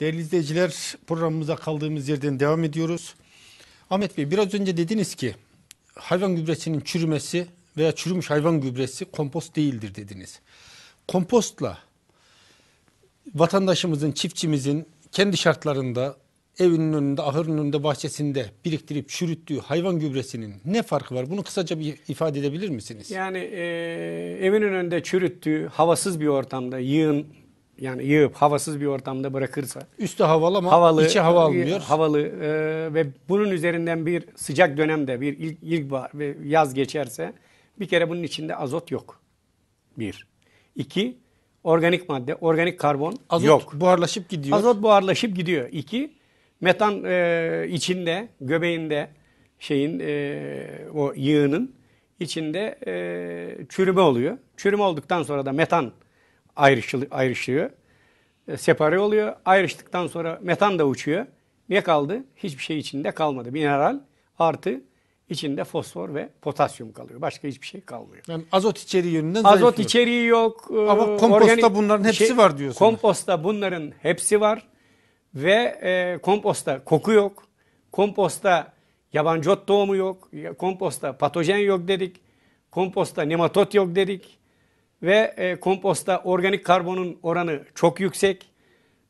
Değerli izleyiciler programımıza kaldığımız yerden devam ediyoruz. Ahmet Bey biraz önce dediniz ki hayvan gübresinin çürümesi veya çürümüş hayvan gübresi kompost değildir dediniz. Kompostla vatandaşımızın, çiftçimizin kendi şartlarında evinin önünde, ahırın önünde, bahçesinde biriktirip çürüttüğü hayvan gübresinin ne farkı var? Bunu kısaca bir ifade edebilir misiniz? Yani e, evinin önünde çürüttüğü havasız bir ortamda yığın yani yığıp havasız bir ortamda bırakırsa Üstü havalı ama havalı, içi hava almıyor. Havalı e, ve bunun üzerinden bir sıcak dönemde bir ilk, ilkbahar ve yaz geçerse bir kere bunun içinde azot yok. Bir. İki, organik madde, organik karbon Azot yok. buharlaşıp gidiyor. Azot buharlaşıp gidiyor. İki, metan e, içinde, göbeğinde şeyin e, o yığının içinde e, çürüme oluyor. Çürüme olduktan sonra da metan ayrışıl, ayrışıyor. E, separe oluyor. Ayrıştıktan sonra metan da uçuyor. Ne kaldı? Hiçbir şey içinde kalmadı. Mineral artı içinde fosfor ve potasyum kalıyor. Başka hiçbir şey kalmıyor. Yani azot içeriği yönünden Azot zayıflıyor. içeriği yok. E, Ama komposta organik, bunların hepsi şey, var diyorsunuz. Komposta bunların hepsi var. Ve e, komposta koku yok. Komposta yabancı ot tohumu yok. Komposta patojen yok dedik. Komposta nematot yok dedik ve e, komposta organik karbonun oranı çok yüksek.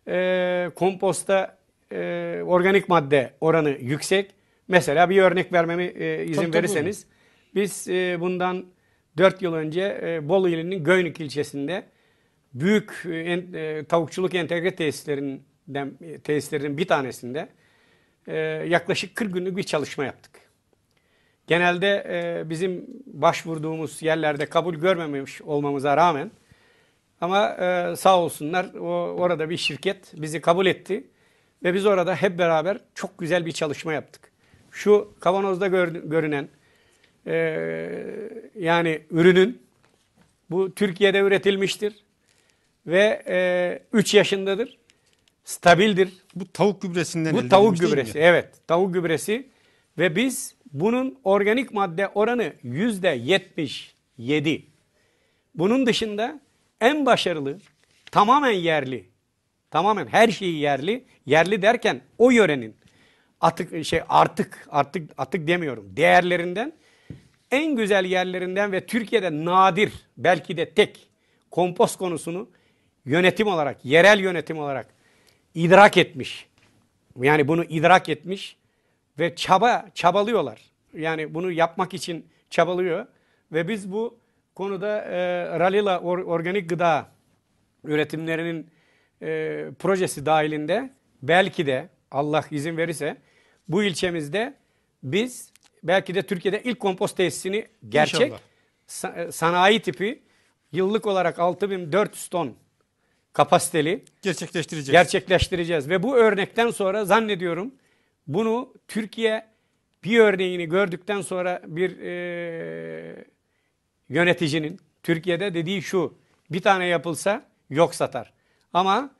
E, komposta e, organik madde oranı yüksek. Mesela bir örnek vermemi e, izin tabii, verirseniz. Biz e, bundan 4 yıl önce e, Bolu ilinin Göynük ilçesinde büyük e, en, e, tavukçuluk entegre tesislerinden e, tesislerin bir tanesinde e, yaklaşık 40 günlük bir çalışma yaptık genelde e, bizim başvurduğumuz yerlerde kabul görmemiş olmamıza rağmen ama e, sağ olsunlar o, orada bir şirket bizi kabul etti ve biz orada hep beraber çok güzel bir çalışma yaptık. Şu kavanozda görünen e, yani ürünün bu Türkiye'de üretilmiştir ve e, 3 yaşındadır. Stabildir. Bu tavuk gübresinden Bu tavuk gübresi. Evet. Tavuk gübresi ve biz bunun organik madde oranı yüzde yetmiş yedi. Bunun dışında en başarılı, tamamen yerli, tamamen her şeyi yerli, yerli derken o yörenin atık şey artık artık atık demiyorum değerlerinden en güzel yerlerinden ve Türkiye'de nadir belki de tek kompost konusunu yönetim olarak yerel yönetim olarak idrak etmiş. Yani bunu idrak etmiş ve çaba çabalıyorlar. Yani bunu yapmak için çabalıyor ve biz bu konuda e, Ralila or, organik gıda üretimlerinin e, projesi dahilinde belki de Allah izin verirse bu ilçemizde biz belki de Türkiye'de ilk kompost tesisini gerçek Sa e, sanayi tipi yıllık olarak 6400 ton kapasiteli gerçekleştireceğiz. Gerçekleştireceğiz ve bu örnekten sonra zannediyorum bunu Türkiye bir örneğini gördükten sonra bir e, yöneticinin Türkiye'de dediği şu. Bir tane yapılsa yok satar. Ama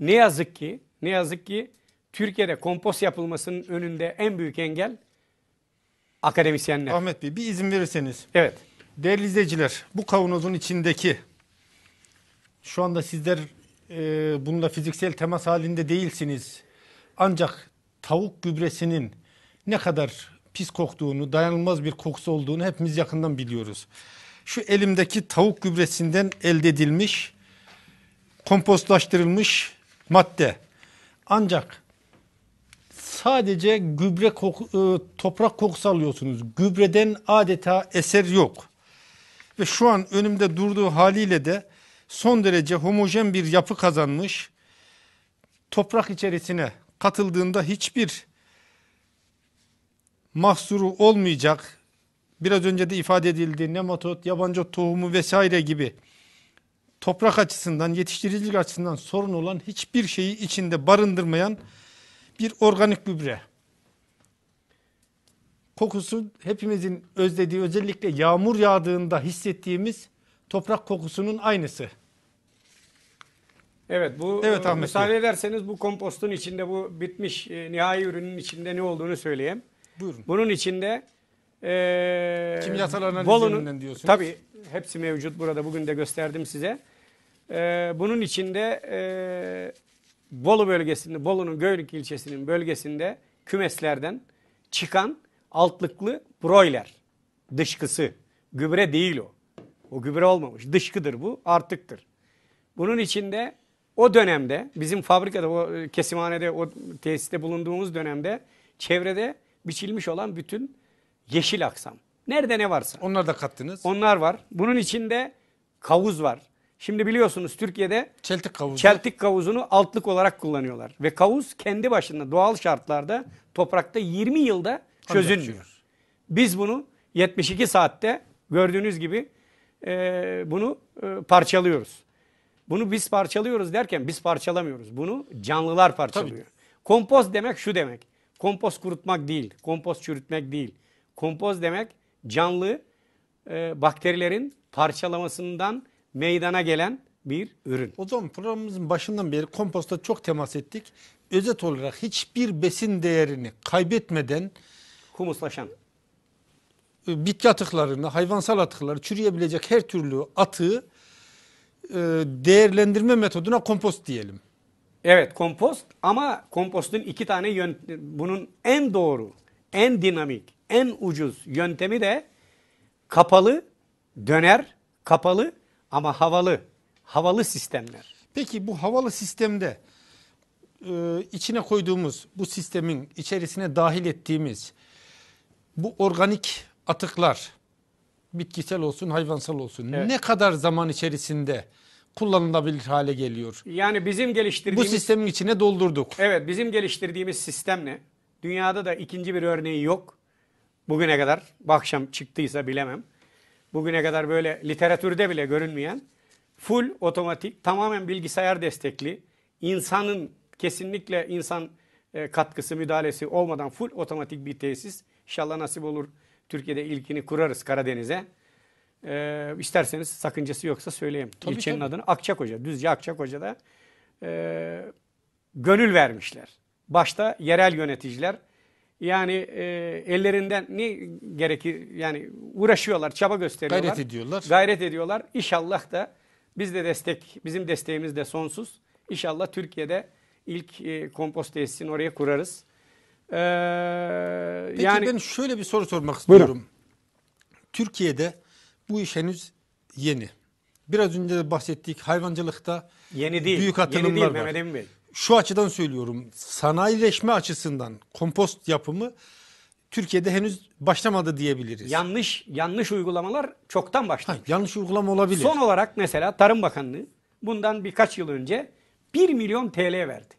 ne yazık ki ne yazık ki Türkiye'de kompost yapılmasının önünde en büyük engel akademisyenler. Ahmet Bey bir izin verirseniz. Evet. Değerli izleyiciler bu kavanozun içindeki şu anda sizler e, bununla fiziksel temas halinde değilsiniz. Ancak tavuk gübresinin ne kadar pis koktuğunu, dayanılmaz bir kokusu olduğunu hepimiz yakından biliyoruz. Şu elimdeki tavuk gübresinden elde edilmiş, kompostlaştırılmış madde. Ancak sadece gübre koku, e, toprak kokusu alıyorsunuz. Gübreden adeta eser yok. Ve şu an önümde durduğu haliyle de son derece homojen bir yapı kazanmış. Toprak içerisine katıldığında hiçbir mahsuru olmayacak, biraz önce de ifade edildi nematot, yabancı tohumu vesaire gibi toprak açısından, yetiştiricilik açısından sorun olan hiçbir şeyi içinde barındırmayan bir organik gübre. Kokusu hepimizin özlediği özellikle yağmur yağdığında hissettiğimiz toprak kokusunun aynısı. Evet bu evet, e, müsaade ederseniz bu kompostun içinde bu bitmiş e, nihai ürünün içinde ne olduğunu söyleyeyim. Buyurun. Bunun içinde e, kimyasal analiz diyorsunuz. Tabii hepsi mevcut burada bugün de gösterdim size. E, bunun içinde e, Bolu bölgesinde Bolu'nun Göylük ilçesinin bölgesinde kümeslerden çıkan altlıklı broiler dışkısı gübre değil o. O gübre olmamış dışkıdır bu artıktır. Bunun içinde o dönemde bizim fabrikada, o e, kesimhanede, o tesiste bulunduğumuz dönemde çevrede biçilmiş olan bütün yeşil aksam. Nerede ne varsa. Onlar da kattınız. Onlar var. Bunun içinde kavuz var. Şimdi biliyorsunuz Türkiye'de çeltik kavuzu. Çeltik kavuzunu altlık olarak kullanıyorlar. Ve kavuz kendi başına doğal şartlarda toprakta 20 yılda çözülmüyor. Biz bunu 72 saatte gördüğünüz gibi e, bunu e, parçalıyoruz. Bunu biz parçalıyoruz derken biz parçalamıyoruz. Bunu canlılar parçalıyor. Tabii. Kompost demek şu demek. Kompost kurutmak değil, kompost çürütmek değil. Kompost demek canlı e, bakterilerin parçalamasından meydana gelen bir ürün. O zaman programımızın başından beri komposta çok temas ettik. Özet olarak hiçbir besin değerini kaybetmeden humuslaşan e, bitki atıklarını, hayvansal atıkları, çürüyebilecek her türlü atığı e, değerlendirme metoduna kompost diyelim. Evet kompost ama kompostun iki tane yöntem, bunun en doğru, en dinamik, en ucuz yöntemi de kapalı, döner, kapalı ama havalı, havalı sistemler. Peki bu havalı sistemde e, içine koyduğumuz bu sistemin içerisine dahil ettiğimiz bu organik atıklar bitkisel olsun hayvansal olsun evet. ne kadar zaman içerisinde kullanılabilir hale geliyor? Yani bizim geliştirdiğimiz... Bu sistemin içine doldurduk. Evet bizim geliştirdiğimiz sistemle dünyada da ikinci bir örneği yok. Bugüne kadar bu akşam çıktıysa bilemem. Bugüne kadar böyle literatürde bile görünmeyen full otomatik tamamen bilgisayar destekli insanın kesinlikle insan e, katkısı müdahalesi olmadan full otomatik bir tesis inşallah nasip olur Türkiye'de ilkini kurarız Karadeniz'e. E, isterseniz sakıncası yoksa söyleyeyim. Tabii, İlçenin tabii. adını Akçakoca, Düzce Akçakoca'da e, gönül vermişler. Başta yerel yöneticiler yani e, ellerinden ne gerekir yani uğraşıyorlar, çaba gösteriyorlar. Gayret ediyorlar. Gayret ediyorlar. İnşallah da biz de destek, bizim desteğimiz de sonsuz. İnşallah Türkiye'de ilk e, kompost tesisini oraya kurarız. Ee, Peki yani, ben şöyle bir soru sormak istiyorum. Buyurun. Türkiye'de bu iş henüz yeni. Biraz önce de bahsettik hayvancılıkta yeni değil, büyük atılımlar yeni değil, var. Şu açıdan söylüyorum sanayileşme açısından kompost yapımı Türkiye'de henüz başlamadı diyebiliriz. Yanlış yanlış uygulamalar çoktan başladı. Yanlış uygulama olabilir. Son olarak mesela Tarım Bakanlığı bundan birkaç yıl önce 1 milyon TL verdi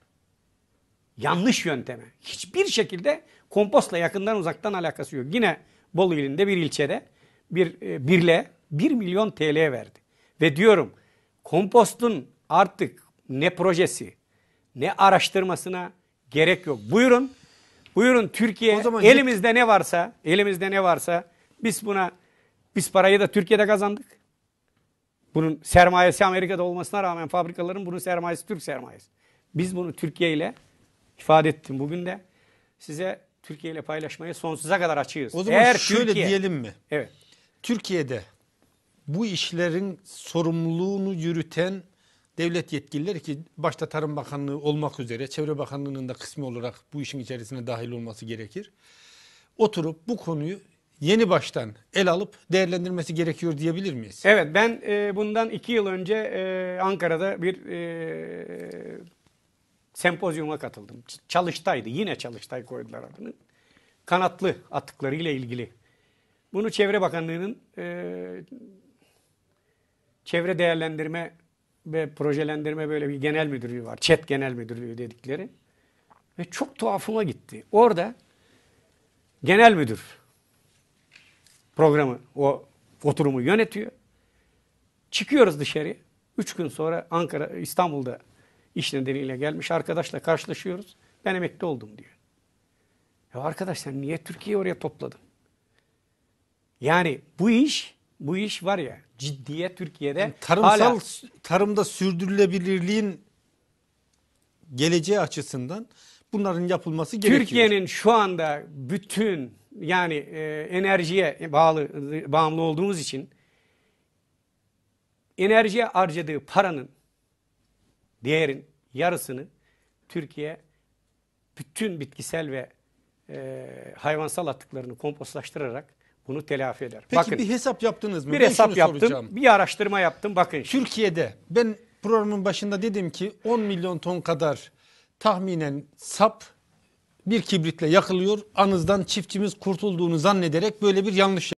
yanlış yönteme. Hiçbir şekilde kompostla yakından uzaktan alakası yok. Yine Bolu ilinde bir ilçede bir e, birle 1 milyon TL verdi. Ve diyorum kompostun artık ne projesi ne araştırmasına gerek yok. Buyurun. Buyurun Türkiye o zaman elimizde ne varsa, elimizde ne varsa biz buna biz parayı da Türkiye'de kazandık. Bunun sermayesi Amerika'da olmasına rağmen fabrikaların bunun sermayesi Türk sermayesi. Biz bunu Türkiye ile ifade ettim bugün de. Size Türkiye ile paylaşmayı sonsuza kadar açığız. O zaman Eğer şöyle Türkiye, diyelim mi? Evet. Türkiye'de bu işlerin sorumluluğunu yürüten devlet yetkilileri ki başta Tarım Bakanlığı olmak üzere Çevre Bakanlığı'nın da kısmi olarak bu işin içerisine dahil olması gerekir. Oturup bu konuyu yeni baştan el alıp değerlendirmesi gerekiyor diyebilir miyiz? Evet ben e, bundan iki yıl önce e, Ankara'da bir e, sempozyuma katıldım. Çalıştaydı. Yine Çalıştay koydular adını. Kanatlı atıklarıyla ilgili. Bunu Çevre Bakanlığı'nın e, çevre değerlendirme ve projelendirme böyle bir genel müdürlüğü var. Çet genel müdürlüğü dedikleri. Ve çok tuhafıma gitti. Orada genel müdür programı, o oturumu yönetiyor. Çıkıyoruz dışarı. Üç gün sonra Ankara, İstanbul'da İş nedeniyle gelmiş arkadaşla karşılaşıyoruz. Ben emekli oldum diyor. Ya arkadaş sen niye Türkiye'yi oraya topladın? Yani bu iş bu iş var ya ciddiye Türkiye'de yani tarımsal hala... tarımda sürdürülebilirliğin geleceği açısından bunların yapılması gerekiyor. Türkiye'nin şu anda bütün yani e, enerjiye bağlı bağımlı olduğumuz için enerjiye harcadığı paranın Diğerin yarısını Türkiye bütün bitkisel ve e, hayvansal atıklarını kompostlaştırarak bunu telafi eder. Peki Bakın, bir hesap yaptınız mı? Bir ben hesap yaptım, soracağım. bir araştırma yaptım. Bakın. Türkiye'de ben programın başında dedim ki 10 milyon ton kadar tahminen sap bir kibritle yakılıyor. Anızdan çiftçimiz kurtulduğunu zannederek böyle bir yanlış